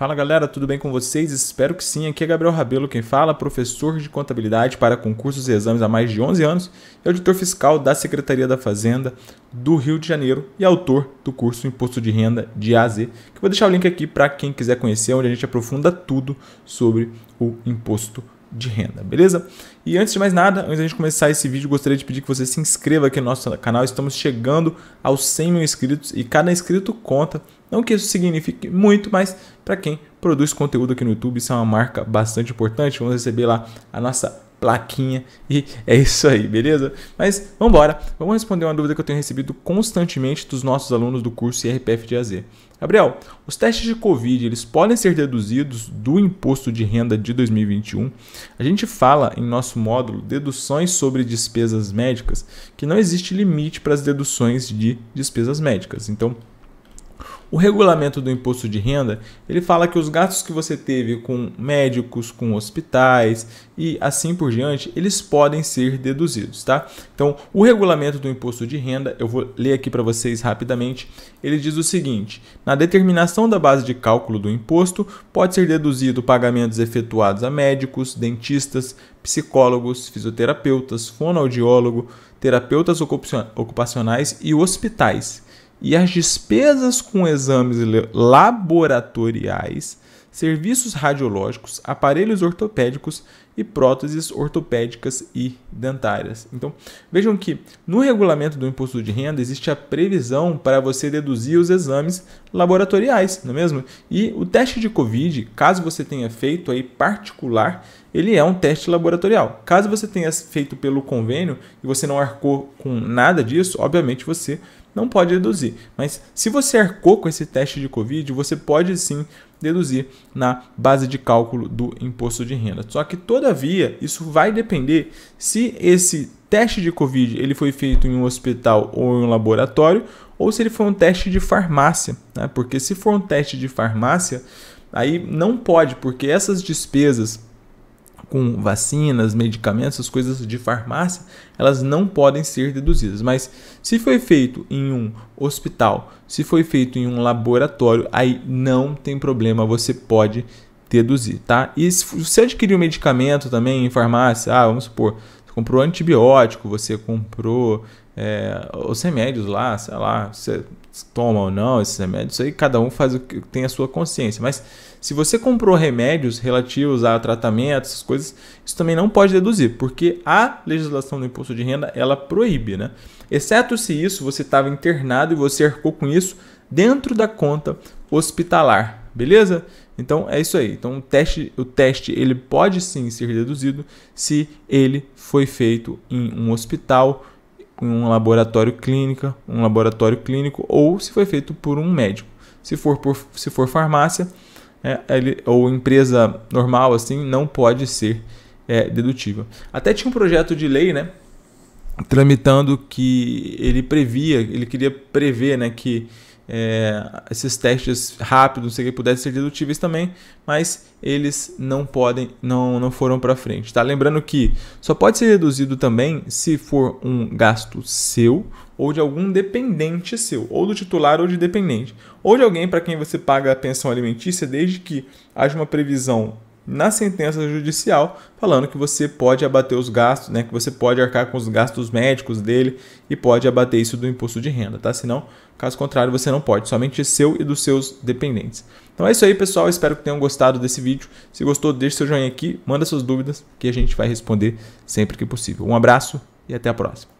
Fala galera, tudo bem com vocês? Espero que sim. Aqui é Gabriel Rabelo quem fala, professor de contabilidade para concursos e exames há mais de 11 anos e auditor fiscal da Secretaria da Fazenda do Rio de Janeiro e autor do curso Imposto de Renda de AZ, que vou deixar o link aqui para quem quiser conhecer, onde a gente aprofunda tudo sobre o imposto de renda, beleza? E antes de mais nada, antes a gente começar esse vídeo, gostaria de pedir que você se inscreva aqui no nosso canal. Estamos chegando aos 100 mil inscritos e cada inscrito conta. Não que isso signifique muito, mas para quem produz conteúdo aqui no YouTube, isso é uma marca bastante importante. Vamos receber lá a nossa plaquinha e é isso aí, beleza? Mas vamos embora. Vamos responder uma dúvida que eu tenho recebido constantemente dos nossos alunos do curso IRPF de AZ. Gabriel, os testes de Covid, eles podem ser deduzidos do imposto de renda de 2021? A gente fala em nosso módulo deduções sobre despesas médicas que não existe limite para as deduções de despesas médicas. Então, o regulamento do imposto de renda, ele fala que os gastos que você teve com médicos, com hospitais e assim por diante, eles podem ser deduzidos, tá? Então, o regulamento do imposto de renda, eu vou ler aqui para vocês rapidamente, ele diz o seguinte: na determinação da base de cálculo do imposto, pode ser deduzido pagamentos efetuados a médicos, dentistas, psicólogos, fisioterapeutas, fonoaudiólogo, terapeutas ocupacionais e hospitais e as despesas com exames laboratoriais, serviços radiológicos, aparelhos ortopédicos e próteses ortopédicas e dentárias. Então, vejam que no regulamento do imposto de renda existe a previsão para você deduzir os exames laboratoriais, não é mesmo? E o teste de COVID, caso você tenha feito aí particular, ele é um teste laboratorial. Caso você tenha feito pelo convênio e você não arcou com nada disso, obviamente você não pode deduzir. Mas se você arcou com esse teste de Covid, você pode sim deduzir na base de cálculo do imposto de renda. Só que, todavia, isso vai depender se esse teste de Covid ele foi feito em um hospital ou em um laboratório, ou se ele foi um teste de farmácia. Né? Porque se for um teste de farmácia, aí não pode, porque essas despesas com vacinas, medicamentos, as coisas de farmácia, elas não podem ser deduzidas. Mas se foi feito em um hospital, se foi feito em um laboratório, aí não tem problema, você pode deduzir, tá? E se você adquirir um medicamento também em farmácia, ah, vamos supor, comprou antibiótico, você comprou é, os remédios lá, sei lá, você toma ou não esses remédios, isso aí cada um faz o que tem a sua consciência. Mas se você comprou remédios relativos a tratamentos, essas coisas, isso também não pode deduzir, porque a legislação do imposto de renda ela proíbe, né? Exceto se isso você estava internado e você arcou com isso dentro da conta hospitalar beleza? Então é isso aí. Então o teste, o teste ele pode sim ser deduzido se ele foi feito em um hospital, em um laboratório clínica, um laboratório clínico ou se foi feito por um médico. Se for por, se for farmácia é, ele, ou empresa normal assim, não pode ser é, dedutível. Até tinha um projeto de lei, né? Tramitando que ele previa, ele queria prever, né, que é, esses testes rápidos, sei que pudessem ser dedutíveis também, mas eles não podem, não, não foram para frente. Tá? Lembrando que só pode ser deduzido também se for um gasto seu ou de algum dependente seu, ou do titular ou de dependente, ou de alguém para quem você paga a pensão alimentícia, desde que haja uma previsão na sentença judicial falando que você pode abater os gastos, né, que você pode arcar com os gastos médicos dele e pode abater isso do imposto de renda, tá? Senão, caso contrário, você não pode, somente seu e dos seus dependentes. Então é isso aí, pessoal, espero que tenham gostado desse vídeo. Se gostou, deixe seu joinha aqui, manda suas dúvidas que a gente vai responder sempre que possível. Um abraço e até a próxima.